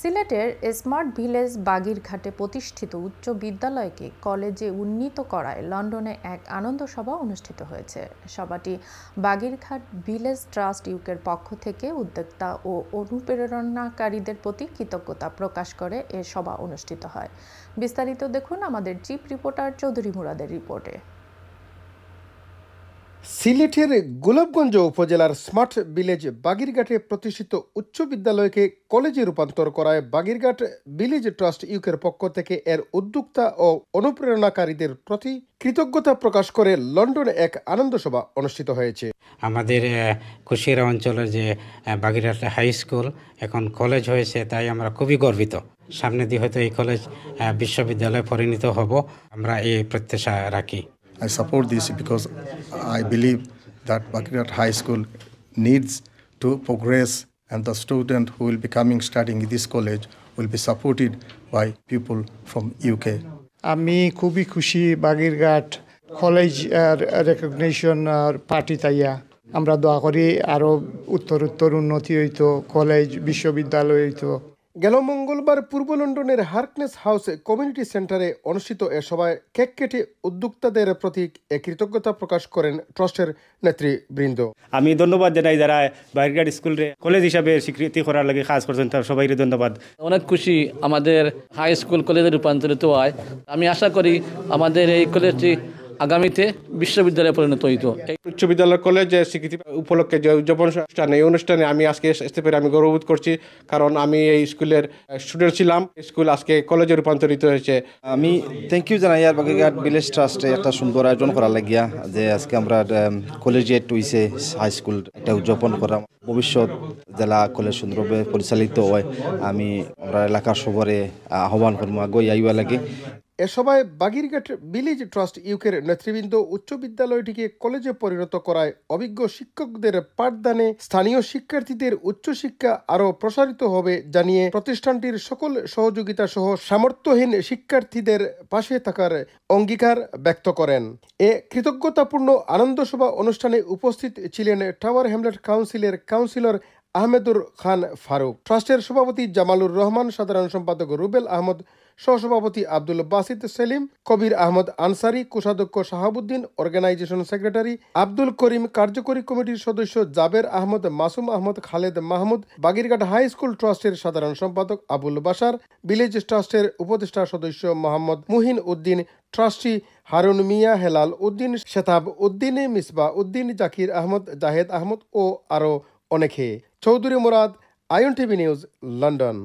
সিলেটের smart village বাগিরঘাটে প্রতিষ্ঠিত উচ্চ বিদ্যালয়কে কলেজে উন্নীত করায় লন্ডনে এক আনন্দ সভা অনুষ্ঠিত হয়েছে সভাটি বাগিরঘাট ভিলেজ ট্রাস্ট ইউকের পক্ষ থেকে উদ্যোক্তা ও অনুপ্রেরণাকারীদের প্রতি কৃতজ্ঞতা প্রকাশ করে এ সভা অনুষ্ঠিত হয় বিস্তারিত দেখুন আমাদের চিফ রিপোর্টার চৌধুরী মুরাদের রিপোর্টে সিলেটের গোলাপগঞ্জ উপজেলার স্মার্ট ভিলেজ বাগিরঘাটে প্রতিষ্ঠিত উচ্চ বিদ্যালয়কে কলেজে রূপান্তর করায় বাগিরঘাট ভিলেজ ট্রাস্ট ইউকের পক্ষ থেকে এর উদ্যোক্তা ও অনুপ্রেরণাকারীদের প্রতি কৃতজ্ঞতা প্রকাশ করে লন্ডনে এক আনন্দ সভা অনুষ্ঠিত হয়েছে আমাদের কুশিরা অঞ্চলের যে বাগিরহাট হাই স্কুল এখন কলেজ হয়েছে তাই আমরা খুবই গর্বিত সামনে দিয়ে হয়তো এই কলেজ বিশ্ববিদ্যালয়ে পরিণত হব আমরা এই প্রত্যাশা রাখি I support this because I believe that Bakirat High School needs to progress and the student who will be coming studying in this college will be supported by people from UK. আমি খুবই খুশি Bagerghat college recognition পার্টি তাইয়া আমরা দোয়া করি আরও উত্তর উত্তর উন্নতি হইতো কলেজ বিশ্ববিদ্যালয় হইতো গেল মঙ্গলবার পূর্ব লন্ডনের হার্কনেস হাউসে কমিউনিটি সেন্টারে অনুষ্ঠিত এ সভায় কেক কেটে উদ্যোক্তাদের প্রতি কৃতজ্ঞতা প্রকাশ করেন ট্রাস্টের নেতৃবৃন্দ আমি ধন্যবাদ জানাই যারা বাইরগাড স্কুল কলেজ হিসাবে স্বীকৃতি করার লাগে কাজ করছেন তার সবাই ধন্যবাদ অনেক খুশি আমাদের হাই স্কুল কলেজে রূপান্তরিত হয় আমি আশা করি আমাদের এই কলেজটি আগামীতে বিশ্ববিদ্যালয়ে পরিণত হইত উচ্চ বিদ্যালয় কলেজে স্বীকৃতি উপলক্ষে যে উদযাপন অনুষ্ঠান এই অনুষ্ঠানে আমি আজকে আসতে পেরে আমি গৌরবোধ করছি কারণ আমি এই স্কুলের স্টুডেন্ট ছিলাম স্কুল আজকে কলেজে রূপান্তরিত হয়েছে আমি থ্যাংক ইউ জানাই আর বাগেঘাট ভিলেজ ট্রাস্টে একটা সুন্দর আয়োজন করা লাগিয়া যে আজকে আমরা কলেজিয়েট হয়েছে হাই স্কুল এটা উদযাপন করা ভবিষ্যৎ জেলা কলেজ সুন্দরভাবে পরিচালিত হয় আমি আমরা এলাকার সবরে আহ্বান করবো আগে আইবা লাগে এ সভায় বাগিরঘাট ভিলেজ ট্রাস্ট ইউকের নেতৃবৃন্দ উচ্চ বিদ্যালয়টিকে কলেজে পরিণত করায় অভিজ্ঞ শিক্ষকদের পাঠদানে স্থানীয় শিক্ষার্থীদের উচ্চশিক্ষা আরও প্রসারিত হবে জানিয়ে প্রতিষ্ঠানটির সকল সহযোগিতা সহ সামর্থ্যহীন শিক্ষার্থীদের পাশে থাকার অঙ্গীকার ব্যক্ত করেন এ কৃতজ্ঞতাপূর্ণ আনন্দসভা অনুষ্ঠানে উপস্থিত ছিলেন টাওয়ার হ্যামলেট কাউন্সিলের কাউন্সিলর আহমেদুর খান ফারুক ট্রাস্টের সভাপতি জামালুর রহমান সাধারণ সম্পাদক রুবেল আহমদ সহসভাপতি আব্দুল বাসিদ সেলিম কবির আহমদ আনসারি কোষাধ্যক্ষ শাহাবুদ্দিন অর্গানাইজেশন সেক্রেটারি আব্দুল করিম কার্যকরী কমিটির সদস্য জাবের আহমদ মাসুম আহমদ খালেদ মাহমুদ বাগিরঘাট হাই স্কুল ট্রাস্টের সাধারণ সম্পাদক আবুল বাসার ভিলেজ ট্রাস্টের উপদেষ্টা সদস্য মোহাম্মদ মুহিন উদ্দিন ট্রাস্টি হারুন মিয়া হেলাল উদ্দিন শেতাব উদ্দিন মিসবা উদ্দিন জাকির আহমদ জাহেদ আহমদ ও আরও অনেকে Chowdhury Murad Ayon TV news London